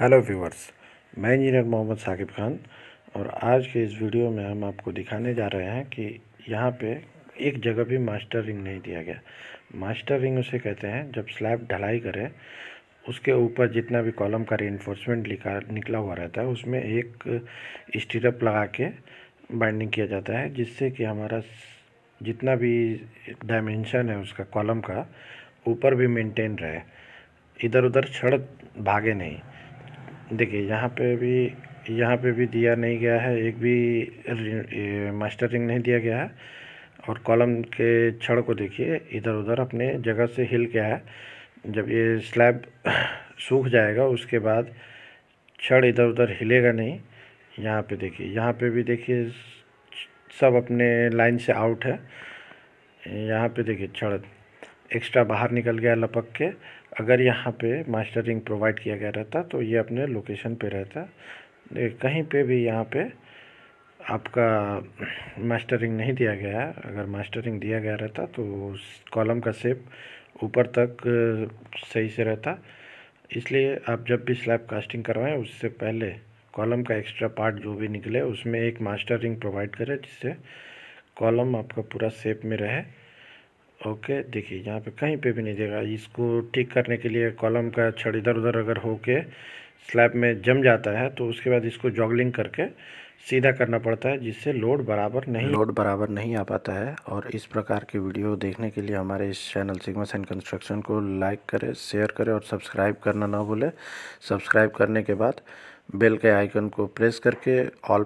hello viewers मैं engineer Mohammad Saqib Khan और आज के इस वीडियो में हम आपको दिखाने जा रहे हैं कि यहाँ पे एक जगह भी मास्टर रिंग नहीं दिया गया मास्टर रिंग उसे कहते हैं जब स्लैब ढलाई करें उसके ऊपर जितना भी कॉलम का लिखा निकला हुआ रहता है उसमें एक स्टीरप लगा के बाइंडिंग किया जाता है जिससे कि हमारा जितना भी डायमेंशन है उसका कॉलम का ऊपर भी मेनटेन रहे इधर उधर छड़ भागे नहीं देखिए यहाँ पे भी यहाँ पे भी दिया नहीं गया है एक भी मास्टर रिंग नहीं दिया गया है और कॉलम के छड़ को देखिए इधर उधर अपने जगह से हिल गया है जब ये स्लैब सूख जाएगा उसके बाद छड़ इधर उधर हिलेगा नहीं यहाँ पे देखिए यहाँ पे भी देखिए सब अपने लाइन से आउट है यहाँ पे देखिए छड़ एक्स्ट्रा बाहर निकल गया लपक के अगर यहाँ पे मास्टरिंग प्रोवाइड किया गया रहता तो ये अपने लोकेशन पे रहता कहीं पे भी यहाँ पे आपका मास्टरिंग नहीं दिया गया है अगर मास्टरिंग दिया गया रहता तो कॉलम का सेप ऊपर तक सही से रहता इसलिए आप जब भी स्लैब कास्टिंग करवाएं उससे पहले कॉलम का एक्स्ट्रा पार्ट जो भी निकले उसमें एक मास्टर रिंग प्रोवाइड करें जिससे कॉलम आपका पूरा सेप में रहे ओके देखिए यहाँ पे कहीं पे भी नहीं देगा इसको ठीक करने के लिए कॉलम का छड़ इधर उधर अगर हो के स्लैब में जम जाता है तो उसके बाद इसको जॉगलिंग करके सीधा करना पड़ता है जिससे लोड बराबर नहीं लोड बराबर नहीं आ पाता है और इस प्रकार के वीडियो देखने के लिए हमारे इस चैनल सिग्मस एंड कंस्ट्रक्शन को लाइक करें शेयर करें और सब्सक्राइब करना ना भूलें सब्सक्राइब करने के बाद बेल के आइकन को प्रेस करके ऑल